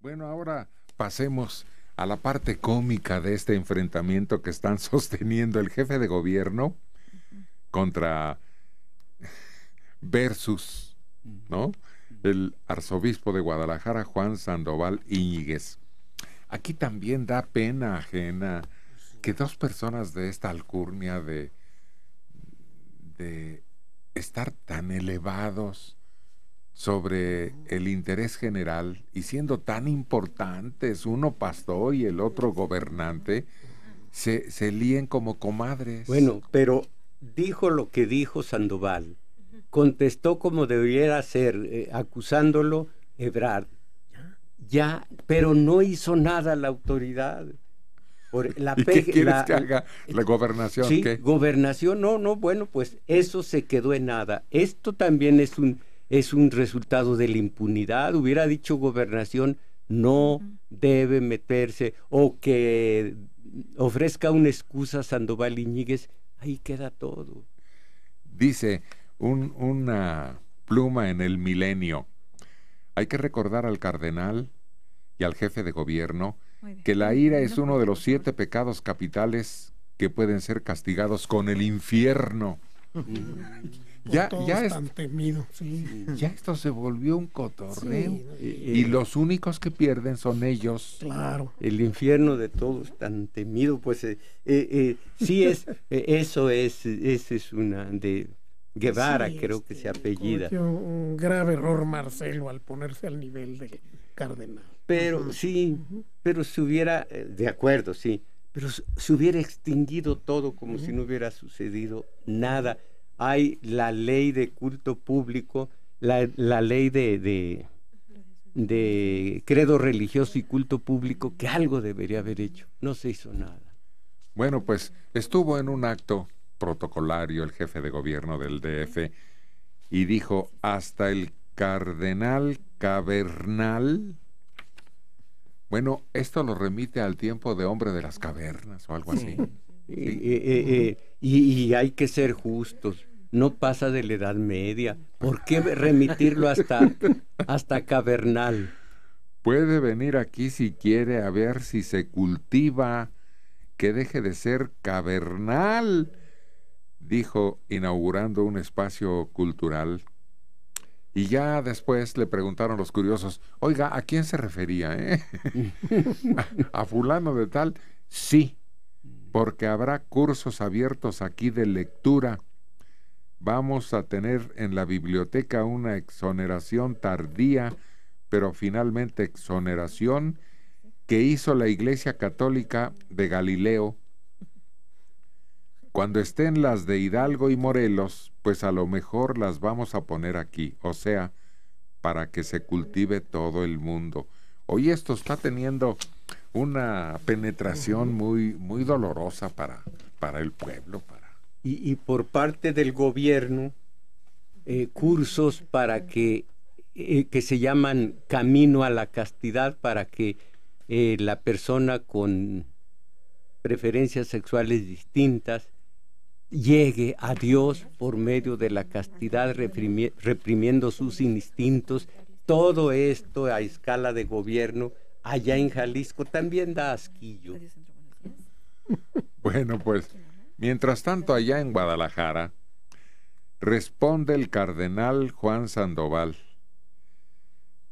Bueno, ahora pasemos a la parte cómica de este enfrentamiento que están sosteniendo el jefe de gobierno contra versus, ¿no? El arzobispo de Guadalajara, Juan Sandoval Íñiguez. Aquí también da pena ajena que dos personas de esta alcurnia de, de estar tan elevados, sobre el interés general y siendo tan importantes uno pastor y el otro gobernante, se, se líen como comadres. Bueno, pero dijo lo que dijo Sandoval, contestó como debiera ser, eh, acusándolo Ebrard. Ya, pero no hizo nada la autoridad. Por la qué quieres que haga la gobernación? Sí, gobernación, no, no, bueno, pues eso se quedó en nada. Esto también es un es un resultado de la impunidad. Hubiera dicho gobernación no debe meterse o que ofrezca una excusa a Sandoval Iñiguez, ahí queda todo. Dice una pluma en el milenio. Hay que recordar al cardenal y al jefe de gobierno que la ira es uno de los siete pecados capitales que pueden ser castigados con el infierno ya, ya Ya esto se volvió un cotorreo. Eh, y, eh, los únicos que pierden son ellos. Claro. El infierno de todos tan temido, pues eh, eh sí es, eso es, ese es una de Guevara, creo que se apellida. Un grave error Marcelo al ponerse al nivel de cardenal. Pero sí, pero si hubiera, de acuerdo, sí, pero se hubiera extinguido todo como si no hubiera sucedido nada hay la ley de culto público, la, ley de, de, credo religioso y culto público, que algo debería haber hecho. No se hizo nada. Bueno, pues estuvo en un acto protocolario el jefe de gobierno del DF y dijo, hasta el cardenal cavernal. Bueno, esto lo remite al tiempo de hombre de las cavernas o algo así. Eh, eh, eh, y, hay que ser justos. No pasa de la Edad Media. ¿Por qué remitirlo hasta, hasta Cavernal? Puede venir aquí si quiere a ver si se cultiva que deje de ser cavernal, dijo inaugurando un espacio cultural. Y ya después le preguntaron los curiosos, oiga, ¿a quién se refería? ¿A fulano de tal? Sí, porque habrá cursos abiertos aquí de lectura. Vamos a tener en la biblioteca una exoneración tardía, pero finalmente exoneración que hizo la Iglesia Católica de Galileo. Cuando estén las de Hidalgo y Morelos, pues a lo mejor las vamos a poner aquí, o sea, para que se cultive todo el mundo. Hoy esto está teniendo una penetración muy, muy dolorosa para, el pueblo. Para... Y, por parte del gobierno, eh, cursos para que, eh, que se llaman Camino a la Castidad, para que eh, la persona con preferencias sexuales distintas llegue a Dios por medio de la castidad, reprimiendo sus instintos. Todo esto a escala de gobierno Allá en Jalisco también da asquillo. Bueno, pues, mientras tanto, allá en Guadalajara, responde el cardenal Juan Sandoval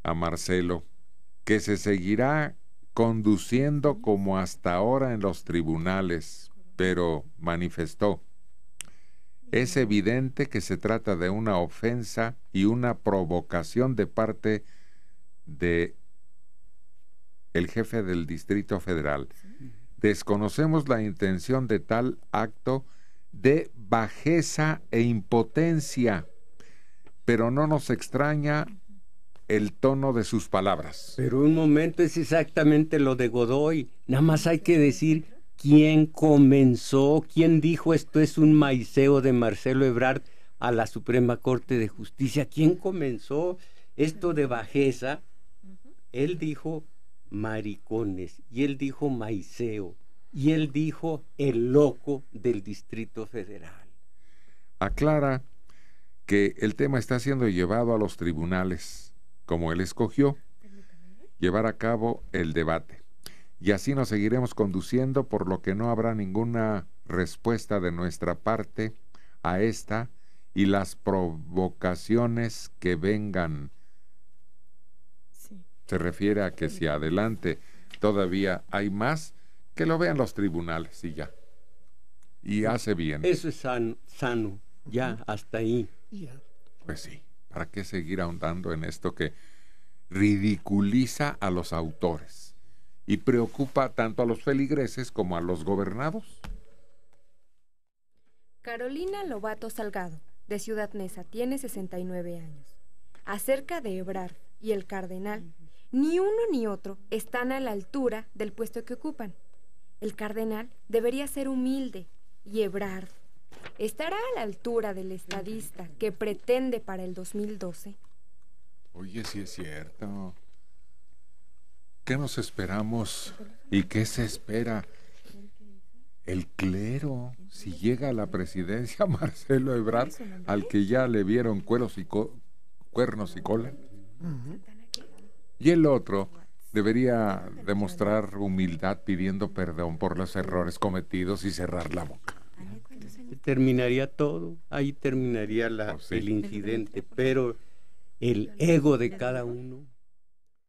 a Marcelo que se seguirá conduciendo como hasta ahora en los tribunales, pero manifestó, es evidente que se trata de una ofensa y una provocación de parte de el jefe del Distrito Federal. Desconocemos la intención de tal acto de bajeza e impotencia, pero no nos extraña el tono de sus palabras. Pero un momento es exactamente lo de Godoy. Nada más hay que decir quién comenzó, quién dijo esto es un maiceo de Marcelo Ebrard a la Suprema Corte de Justicia. ¿Quién comenzó esto de bajeza? Él dijo maricones, y él dijo maiceo, y él dijo el loco del Distrito Federal. Aclara que el tema está siendo llevado a los tribunales, como él escogió, llevar a cabo el debate. Y así nos seguiremos conduciendo, por lo que no habrá ninguna respuesta de nuestra parte a esta y las provocaciones que vengan se refiere a que si adelante todavía hay más, que lo vean los tribunales y ya. Y hace bien. Eso es sano, ya, hasta ahí. Pues sí, ¿para qué seguir ahondando en esto que ridiculiza a los autores y preocupa tanto a los feligreses como a los gobernados? Carolina Lobato Salgado, de Ciudad Neza, tiene 69 años. Acerca de Ebrard y el cardenal, ni uno ni otro están a la altura del puesto que ocupan. El cardenal debería ser humilde y Ebrard estará a la altura del estadista que pretende para el 2012. Oye, sí es cierto. ¿Qué nos esperamos y qué se espera? El clero, si llega a la presidencia Marcelo Ebrard, al que ya le vieron cuernos y cola. Y el otro debería demostrar humildad pidiendo perdón por los errores cometidos y cerrar la boca. Terminaría todo, ahí terminaría oh, el incidente, pero el ego de cada uno